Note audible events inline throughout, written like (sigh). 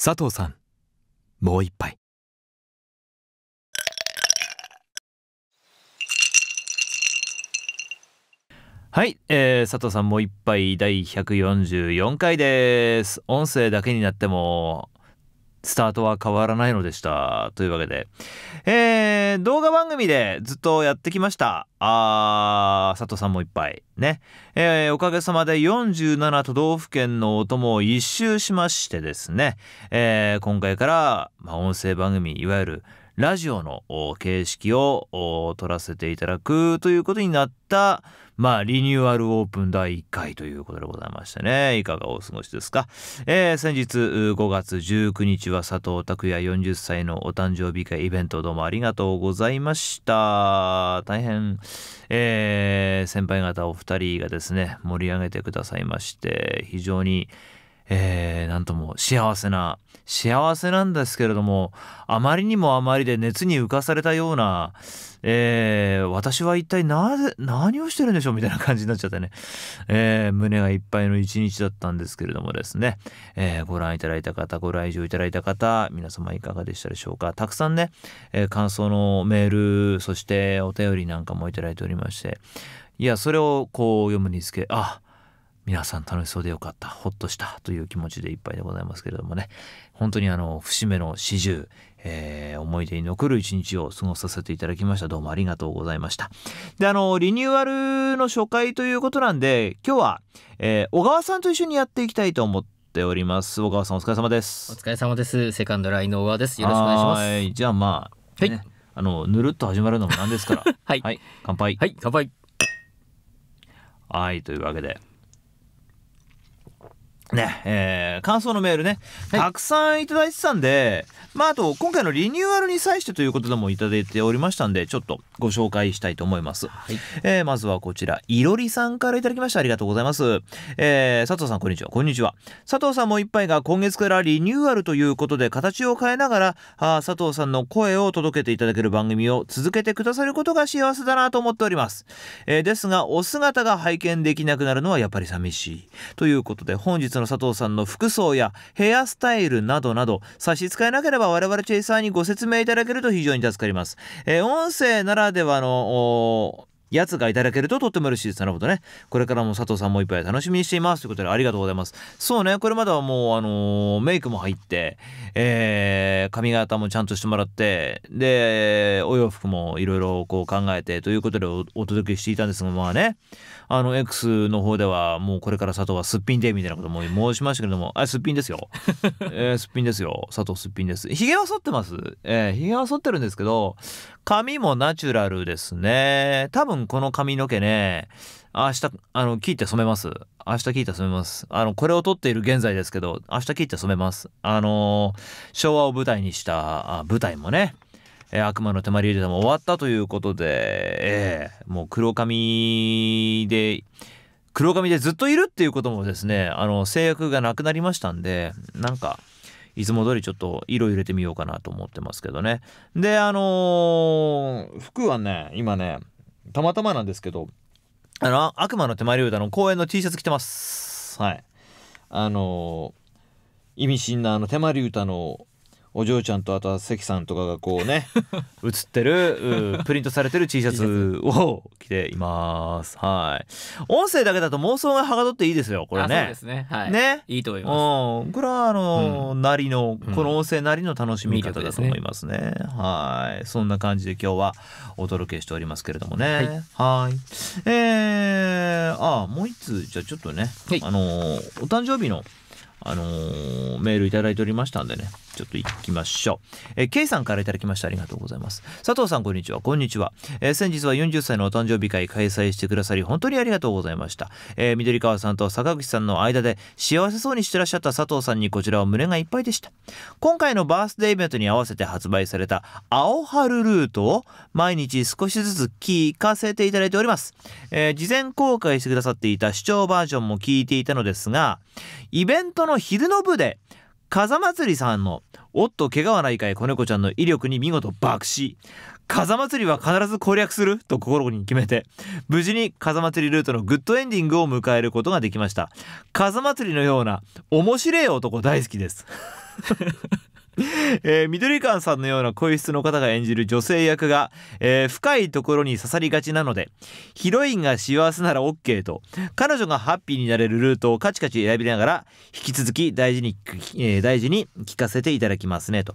佐藤さんもう一杯はい、えー、佐藤さんもう一杯第144回です音声だけになってもスタートは変わらないのでしたというわけで、えー、動画番組でずっとやってきましたあ佐藤さんもいっぱいね、えー、おかげさまで47都道府県のお供を一周しましてですね、えー、今回から、まあ、音声番組いわゆるラジオの形式を取らせていただくということになった、まあ、リニューアルオープン第1回ということでございましたね、いかがお過ごしですか。えー、先日5月19日は佐藤拓也40歳のお誕生日会イベントどうもありがとうございました。大変、えー、先輩方お二人がですね、盛り上げてくださいまして、非常に、えー、なんとも幸せな幸せなんですけれどもあまりにもあまりで熱に浮かされたような、えー、私は一体なぜ何をしてるんでしょうみたいな感じになっちゃってね、えー、胸がいっぱいの一日だったんですけれどもですね、えー、ご覧いただいた方ご来場いただいた方皆様いかがでしたでしょうかたくさんね、えー、感想のメールそしてお便りなんかもいただいておりましていやそれをこう読むにつけあ皆さん楽しそうでよかったほっとしたという気持ちでいっぱいでございますけれどもね本当にあの節目の始終、えー、思い出に残る一日を過ごさせていただきましたどうもありがとうございましたであのリニューアルの初回ということなんで今日は、えー、小川さんと一緒にやっていきたいと思っております小川さんお疲れ様ですお疲れ様ですセカンドラインの小川ですよろしくお願いしますじゃあまあ、はいあのぬるっと始まるのもなんですから (laughs) はい、はい、乾杯はい乾杯はいというわけでね、えー、感想のメールね、はい、たくさんいただいてたんで、まあ、あと、今回のリニューアルに際してということでもいただいておりましたんで、ちょっとご紹介したいと思います。はい、えー、まずはこちら、いろりさんからいただきました。ありがとうございます。えー、佐藤さん、こんにちは。こんにちは。佐藤さんもいっぱいが今月からリニューアルということで、形を変えながら、あ佐藤さんの声を届けていただける番組を続けてくださることが幸せだなと思っております。えー、ですが、お姿が拝見できなくなるのはやっぱり寂しい。ということで、本日の佐藤さんの服装やヘアスタイルなどなど差し支えなければ我々チェイサーにご説明いただけると非常に助かります。えー、音声ならではのやつがいただけるととっても嬉しいです。なるほどね。これからも佐藤さんもいっぱい楽しみにしています。ということでありがとうございます。そうね、これまではもう、あのー、メイクも入って、えー、髪型もちゃんとしてもらって、で、お洋服もいろいろこう考えてということでお届けしていたんですが、まあね、あの、X の方ではもうこれから佐藤はすっぴんでみたいなことも申しましたけども、あ、すっぴんですよ。(laughs) えー、すっぴんですよ。佐藤すっぴんです。髭は剃ってます。えー、髭は剃ってるんですけど、髪もナチュラルですね。多分んこの髪の毛ね、明日、あの、切って染めます。明日切って染めます。あの、これを撮っている現在ですけど、明日切って染めます。あの昭和を舞台にした舞台もね、え悪魔の手まりでも終わったということで、えー、もう黒髪で、黒髪でずっといるっていうこともですね、あの、制約がなくなりましたんで、なんか、いつも通りちょっと色入れてみようかなと思ってますけどね。で、あのー、服はね、今ね、たまたまなんですけど、あの、悪魔の手前竜太の公園の T シャツ着てます。はい。あのー、意味深なあの手前竜太のお嬢ちゃんとあとは関さんとかがこうね写 (laughs) ってるプリントされてる T シャツを着ていますはい音声だけだと妄想がはがどっていいですよこれねそうですね,、はい、いいと思いますこれはあの、なりのこの音声なりの楽しみ方だと思いますねはいそんな感じで今日はお届けしておりますけれどもねはいえー、あもう一つじゃあちょっとね、はい、あのお誕生日の「あのー、メールいただいておりましたんでね、ちょっと行きましょう。えー、K さんからいただきましてありがとうございます。佐藤さん、こんにちは。こんにちは。えー、先日は40歳のお誕生日会開催してくださり、本当にありがとうございました。えー、緑川さんと坂口さんの間で幸せそうにしてらっしゃった佐藤さんにこちらは胸がいっぱいでした。今回のバースデーイベントに合わせて発売された青春ルートを毎日少しずつ聞かせていただいております。えー、事前公開してくださっていた視聴バージョンも聞いていたのですが、イベントの昼の部で風祭りさんの「おっと怪我はないかい子猫ちゃん」の威力に見事爆死風祭りは必ず攻略すると心に決めて無事に風祭りルートのグッドエンディングを迎えることができました風祭りのような面白い男大好きです (laughs) えー、緑川さんのような声質の方が演じる女性役が、えー、深いところに刺さりがちなので、ヒロインが幸せなら OK と、彼女がハッピーになれるルートをカチカチ選びながら、引き続き大事に、えー、大事に聞かせていただきますねと。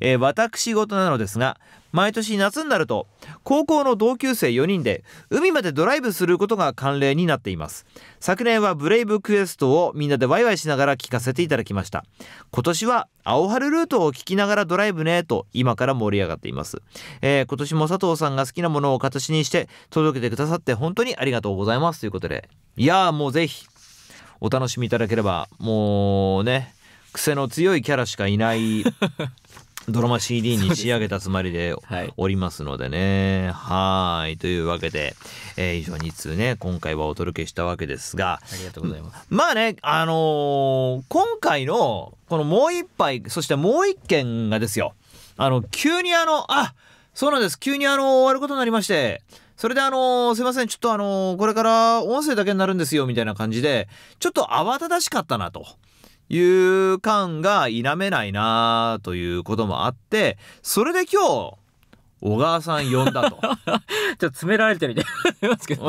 えー、私事なのですが毎年夏になると高校の同級生4人で海までドライブすることが慣例になっています昨年はブレイブクエストをみんなでワイワイしながら聞かせていただきました今年は青春ルートを聞きながらドライブねと今から盛り上がっています、えー、今年も佐藤さんが好きなものを形にして届けてくださって本当にありがとうございますということでいやーもうぜひお楽しみいただければもうね癖の強いキャラしかいないドラマ CD に仕上げたつもりでおりますのでね。はいというわけで、えー、以上2通ね今回はお届けしたわけですがありがとうございますまあねあのー、今回のこのもう一杯そしてもう一件がですよあの急にあのあそうなんです急にあの終わることになりましてそれであのー、すいません、ちょっとあのー、これから音声だけになるんですよ、みたいな感じで、ちょっと慌ただしかったなと。いう感が否めないなということもあって、それで今日、小川さん呼んだと。(laughs) ちょっと詰められてるみたいになりますけど、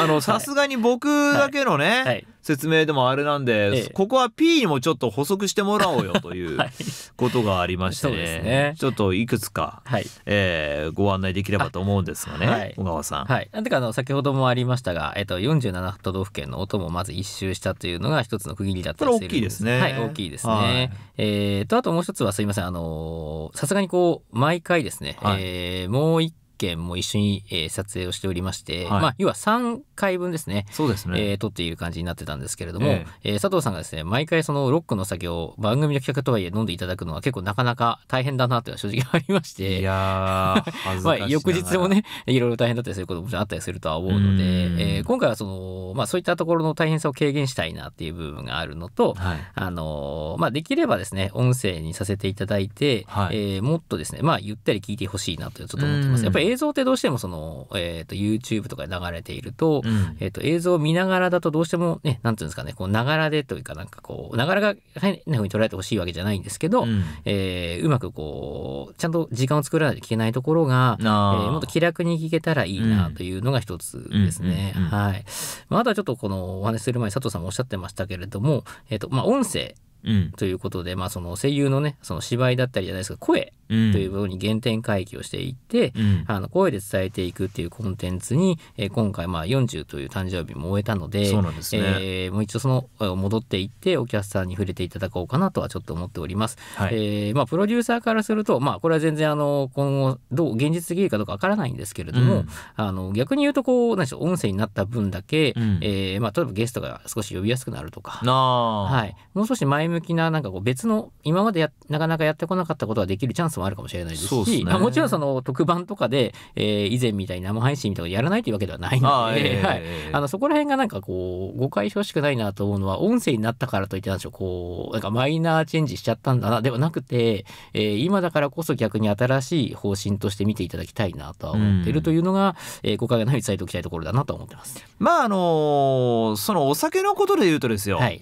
あの、さすがに僕だけのね、はいはい、説明でもあれなんで、ええ、ここは P にもちょっと補足してもらおうよという (laughs) ことがありましてね、はいね、ちょっといくつか、はい、えー、ご案内できればと思うんですがね、小川さん。はい。なんてか、あの、先ほどもありましたが、えっと、47都道府県の音もまず一周したというのが一つの区切りだったりするんです。これ大きいですね。はい、大きいですね。えー、と、あともう一つはすいません、あのー、さすがにこう、毎回ですね、はい、えー、もう一件も一緒に、えー、撮影をしておりまして、はい、まあ、要は3回分ですねそうですね、えー、撮っている感じになってたんですけれども、ええー、佐藤さんがですね毎回そのロックの酒を番組の企画とはいえ飲んでいただくのは結構なかなか大変だなというのは正直ありましていや (laughs) まあ翌日もねいろいろ大変だったりすることもあったりするとは思うので、ーえー、今回はその、まあ、そういったところの大変さを軽減したいなっていう部分があるのと、はい、あのまあ、できればですね音声にさせていただいて、はい、えー、もっとですね、まあ、ゆったり聞いてほしいなとちょっと思ってます。やっぱり映像ってどうしてもその、えー、と YouTube とかで流れていると,、えと映像を見ながらだとどうしてもねなんて言うんですかねこうながらでというかなんかこうながらが変なふうに捉えてほしいわけじゃないんですけど、うえうまくこうちゃんと時間を作らないといけないところが、えー、もっと気楽に聞けたらいいなというのが一つですね。はい、まあ、とはちょっとこのお話する前に佐藤さんもおっしゃってましたけれども、えーとまあ、音声ということで、まあ、その声優のねその芝居だったりじゃないですか声というふうに原点回帰をしていって、うん、あの声で伝えていくっていうコンテンツに、えー、今回まあ40という誕生日も終えたのでそうなんですね、えー、もう一度その戻っていってお客さんに触れていただこうかなとはちょっと思っております。はい、えー、まあ、プロデューサーからすると、まあ、これは全然あの今後どう現実的かどうかわからないんですけれども、うん、あの逆に言うとこう何でしょう音声になった分だけ、うん、えー、まあ、例えばゲストが少し呼びやすくなるとか、はい、もう少し前向きななんかこう別の今までやなかなかやってこなかったことができるチャンスもあるかもしれないですし、ね、もちろんその特番とかで、えー、以前みたいに生配信みたいなのやらないというわけではないので、(laughs) はい、あのそこら辺がなんかこう誤解してほしくないなと思うのは音声になったからといってなんでしょうこうなんかマイナーチェンジしちゃったんだなではなくて、えー、今だからこそ逆に新しい方針として見ていただきたいなとは思ってるというのが、うん、えー、誤解がないように伝えておきたいところだなと思ってます。まああのー、そのお酒のことで言うとですよ、はい、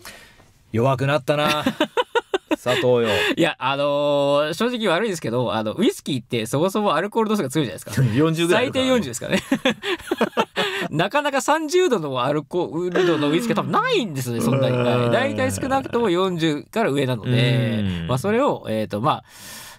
弱くなったな (laughs) 砂糖よ。いや、あのー正直悪いですけど、あの、ウイスキーってそもそもアルコール度数が強いじゃないですか。40ぐらい最低40ですかね。(laughs) なかなか30度のアルコール度のウイスキーは多分ないんですね、そんなに。大体少なくとも40から上なので、まあそれを、えっ、と、まあ、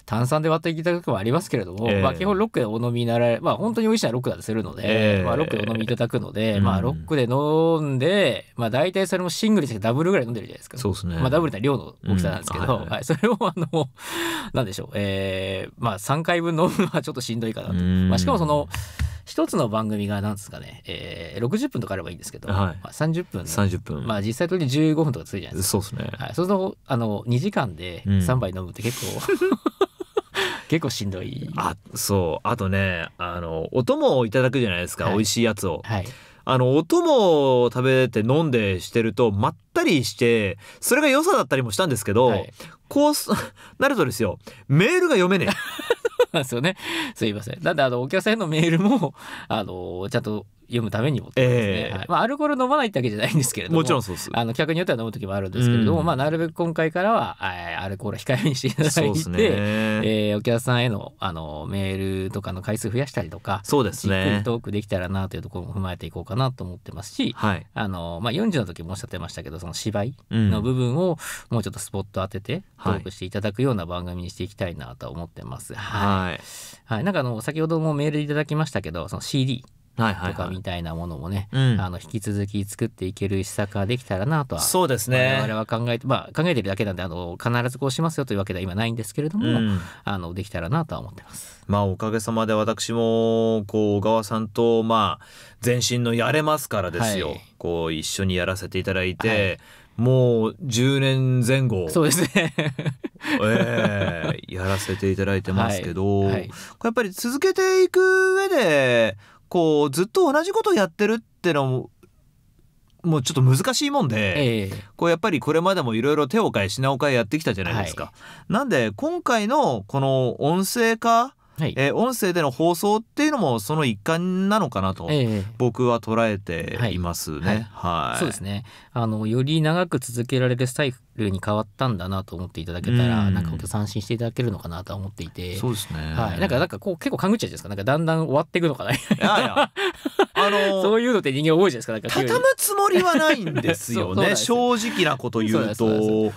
炭酸で割っていただくもありますけれども、えー、まあ、基本ロックでお飲みになられ、まあ、本当に美味しいのはロックだとするので、えー、まあ、ロックでお飲みいただくので、まあ、ロックで飲んで、まあ、大体それもシングルでダブルぐらい飲んでるじゃないですか。そうですね。まあ、ダブルって量の大きさなんですけど、うんはい、はい、それをあの、(laughs) なんでしょう、えー、まあ、3回分飲むのはちょっとしんどいかなと。まあ、しかもその、一つの番組がなんですかね、えー、60分とかあればいいんですけど、はい、まあ、30分30分まあ実際とに15分とかついじゃないですかそうですね、はい、そうするとあの2時間で3杯飲むって結構、うん、結構しんどいあそうあとねあのお供をいただくじゃないですか、はい、美味しいやつを、はい、あのお供を食べて飲んでしてるとまったりしてそれが良さだったりもしたんですけど、はい、こう (laughs) なるとですよメールが読めねえすよ (laughs) ね。すいません。だってあの、お客さんへのメールも、あの、ちゃんと読むためにもってですね、えー、まあ、アルコール飲まないってわけじゃないんですけれどももちろんそうですあの客によっては飲む時もあるんですけれども、うん、まあ、なるべく今回からはアルコール控えめにしていただいて、ねえー、お客さんへのあのメールとかの回数増やしたりとかそうです、ね、じっくりトークできたらなというところも踏まえていこうかなと思ってますし、はいあのまあ、40の時もおっしゃってましたけどその芝居の部分をもうちょっとスポット当ててトークしていただくような番組にしていきたいなと思ってます。はい、はい、はい、なんかあの先ほどもメールいただきましたけどその CD とかみたいなものもね、あの引き続き作っていける施策ができたらなとはそうですね我々は考えて、まあ、考えてるだけなんであの必ずこうしますよというわけでは今ないんですけれども、うん、あのできたらなとは思ってます。まあ、おかげさまで私もこう小川さんと、まあ、全身のやれますからですよ、はい、こう一緒にやらせていただいて、はいもう10年前後そうですね (laughs) えー、やらせていただいてますけど、はいはい、やっぱり続けていく上でこうずっと同じことをやってるってのももうちょっと難しいもんで、えー、こうやっぱりこれまでもいろいろ手を変え品を変えやってきたじゃないですか。はい、なんで今回のこの音声化はい、えー、音声での放送っていうのもその一環なのかなと、僕は捉えていますね。はい、そうですねあのより長く続けられるスタイルに変わったんだなと思っていただけたら、んなんか本当三振していただけるのかなと思っていてそうですね、はい、なんかなんかこう結構勘ぐっちゃうじゃないですかなんかだんだん終わっていくのかないやいやあの (laughs) そういうのって人間多いじゃないですかなんか畳むつもりはないんですよね (laughs) 正直なこと言うと。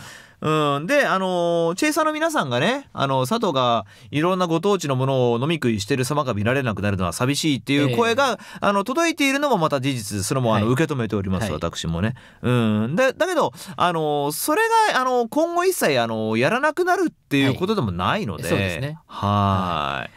うん。で、あのー、チェイサーの皆さんがね、あの、佐藤がいろんなご当地のものを飲み食いしてる様が見られなくなるのは寂しいっていう声が、えー、あの、届いているのもまた事実、それもあの、受け止めております、はい、私もね。うん。で、だけど、あのー、それが、あのー、今後一切、あのやらなくなるっていうことでもないので。はい、はい。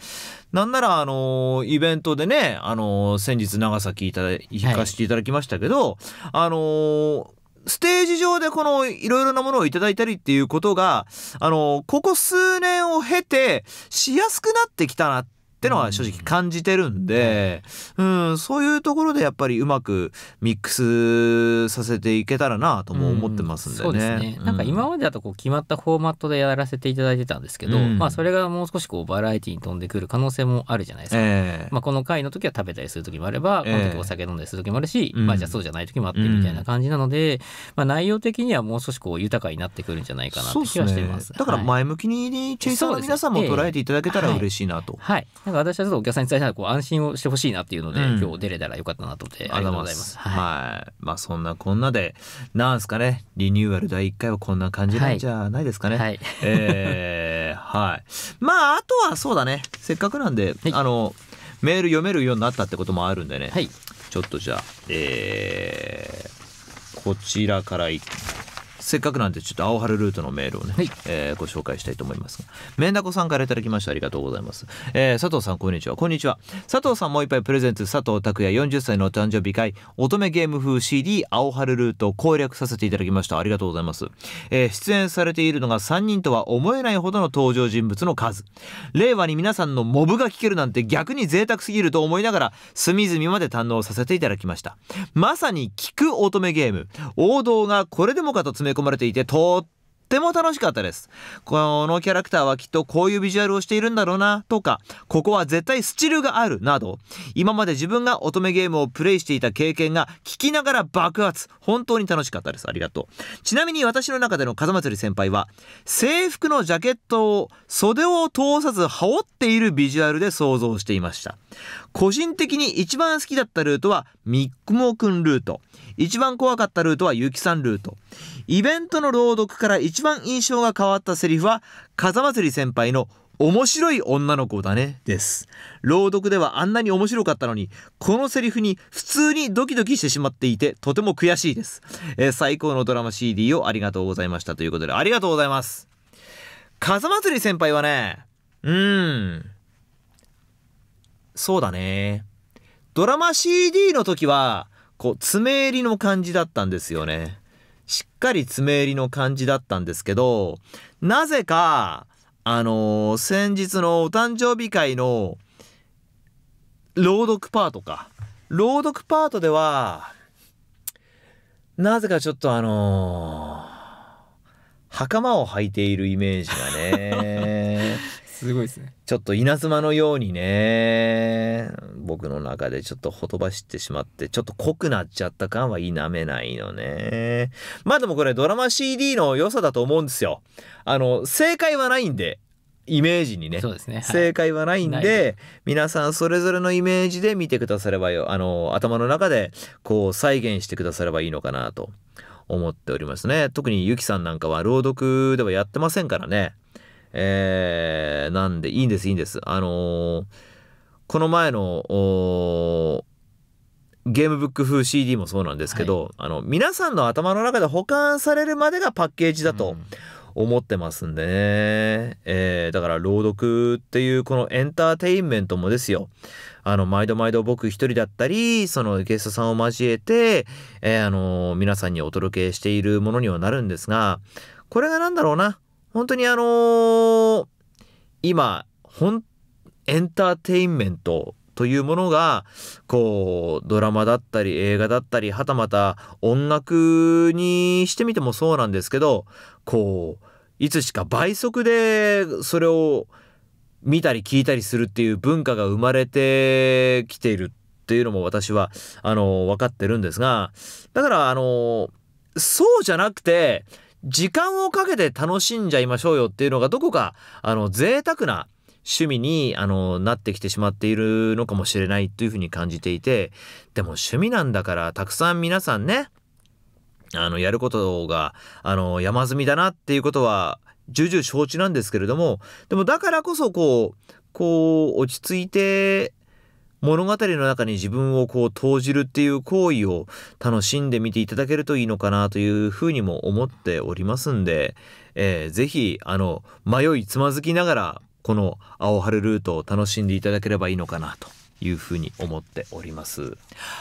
なんなら、あのイベントでね、あの先日長崎いただ、行かせていただきましたけど、はい、あのステージ上でこのいろいろなものをいただいたりっていうことが、あの、ここ数年を経てしやすくなってきたなっってのは正直感じてるんで、うん、そういうところでやっぱりうまくミックスさせていけたらなとも思ってますんでね。うん、そうですね、なんか今までだとこう決まったフォーマットでやらせていただいてたんですけど、まあそれがもう少しこうバラエティに飛んでくる可能性もあるじゃないですか。えー、まあこの回の時は食べたりする時もあれば、この時お酒飲んだりする時もあるし、えー、まあじゃあそうじゃない時もあってみたいな感じなので、まあ内容的にはもう少しこう豊かになってくるんじゃないかなって気はしています。すね、だから前向きにチェイサーの皆さんも捉えていただけたら嬉しいなと。はい、はいなんか私はちょっとお客さんに伝えたらこう安心をしてほしいなっていうので、うん、今日出れたらよかったなと思ってありがとうございます。はい、はい、まあそんなこんなでなんすかねリニューアル第1回はこんな感じなんじゃないですかね。はい、えー、はいまああとはそうだねせっかくなんで、はい、あのメール読めるようになったってこともあるんでね、はい、ちょっとじゃあえー、こちらからいせっかくなんでちょっと青春ルートのメールをね、はい、えー、ご紹介したいと思いますがンダコさんからいただきましてありがとうございます、えー、佐藤さんこんにちはこんにちは佐藤さんもう一杯プレゼント佐藤拓也40歳のお誕生日会乙女ゲーム風 CD 青春ルート攻略させていただきましたありがとうございます、えー、出演されているのが3人とは思えないほどの登場人物の数令和に皆さんのモブが聞けるなんて逆に贅沢すぎると思いながら隅々まで堪能させていただきましたまさにく乙女ゲーム王道がこれでもかと詰め込まれていてとってっても楽しかったです。このキャラクターはきっとこういうビジュアルをしているんだろうなとか、ここは絶対スチルがあるなど、今まで自分が乙女ゲームをプレイしていた経験が聞きながら爆発。本当に楽しかったです。ありがとう。ちなみに私の中での風祭り先輩は、制服のジャケットを袖を通さず羽織っているビジュアルで想像していました。個人的に一番好きだったルートは、ミッくモくんルート。一番怖かったルートは、ゆきさんルート。イベントの朗読から一番印象が変わったセリフは、風祭り先輩の面白い女の子だね、です。朗読ではあんなに面白かったのに、このセリフに普通にドキドキしてしまっていて、とても悔しいです。えー、最高のドラマ CD をありがとうございましたということで、ありがとうございます。風祭り先輩はね、うーん。そうだね。ドラマ CD の時は、こう、爪襟の感じだったんですよね。しっかり爪襟の感じだったんですけど、なぜか、あのー、先日のお誕生日会の朗読パートか。朗読パートでは、なぜかちょっとあのー、袴を履いているイメージがね。すごいですね。ちょっと稲妻のようにね、僕の中でちょっとほとばしってしまって、ちょっと濃くなっちゃった感は否めないのね。まあでもこれドラマ CD の良さだと思うんですよ。あの、正解はないんで、イメージにね、ね、正解はないんで、皆さんそれぞれのイメージで見てくださればよあの頭の中でこう再現してくださればいいのかなと思っておりますね特にゆきさんなんかは朗読ではやってませんからねえー、なんで、いいんです、いいんです。あのー、この前の、ゲームブック風 CD もそうなんですけど、はい、あの、皆さんの頭の中で保管されるまでがパッケージだと。思ってますんでね、えー、だから朗読っていうこのエンターテインメントもですよあの毎度毎度僕一人だったりそのゲストさんを交えて、えー、あの皆さんにお届けしているものにはなるんですがこれが何だろうな本当にあのー、今、んエンターテインメントというものがこうドラマだったり映画だったりはたまた音楽にしてみてもそうなんですけどこういつしか倍速でそれを見たり聞いたりするっていう文化が生まれてきているっていうのも私はあの分かってるんですがだからあのそうじゃなくて時間をかけて楽しんじゃいましょうよっていうのがどこかあの贅沢な趣味にあのなってきてしまっているのかもしれないというふうに感じていてでも趣味なんだからたくさん皆さんねあのやることがあの山積みだなっていうことは重々承知なんですけれどもでもだからこそこうこう落ち着いて物語の中に自分をこう投じるっていう行為を楽しんでみていただけるといいのかなというふうにも思っておりますんで、えー、ぜひあの迷いつまずきながらこの青春ルートを楽しんでいただければいいのかなというふうに思っております。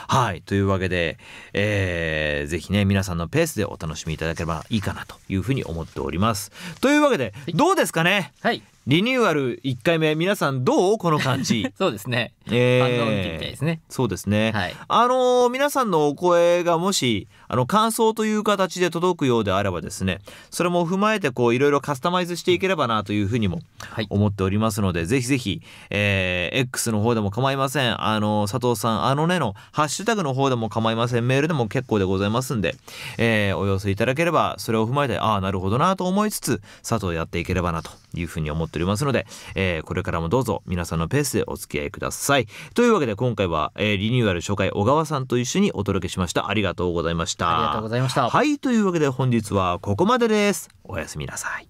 はい。というわけで、えー、ぜひね、皆さんのペースでお楽しみいただければいいかなというふうに思っております。というわけで、はい、どうですかねはい。リニューアル一回目皆さんどうこの感じ (laughs) そうですね、えー、みたいですねそうですね、はい、あの皆さんのお声がもしあの感想という形で届くようであればですねそれも踏まえてこういろいろカスタマイズしていければなというふうにも思っておりますので、はい、ぜひぜひ、えー、X の方でも構いませんあの佐藤さんあのねのハッシュタグの方でも構いませんメールでも結構でございますんで、えー、お寄せいただければそれを踏まえてああなるほどなと思いつつ佐藤やっていければなというふうに思ってっておりますので、えー、これからもどうぞ皆さんのペースでお付き合いください。というわけで今回は、えー、リニューアル紹介小川さんと一緒にお届けしました。ありがとうございました。ありがとうございました。はい、というわけで本日はここまでです。おやすみなさい。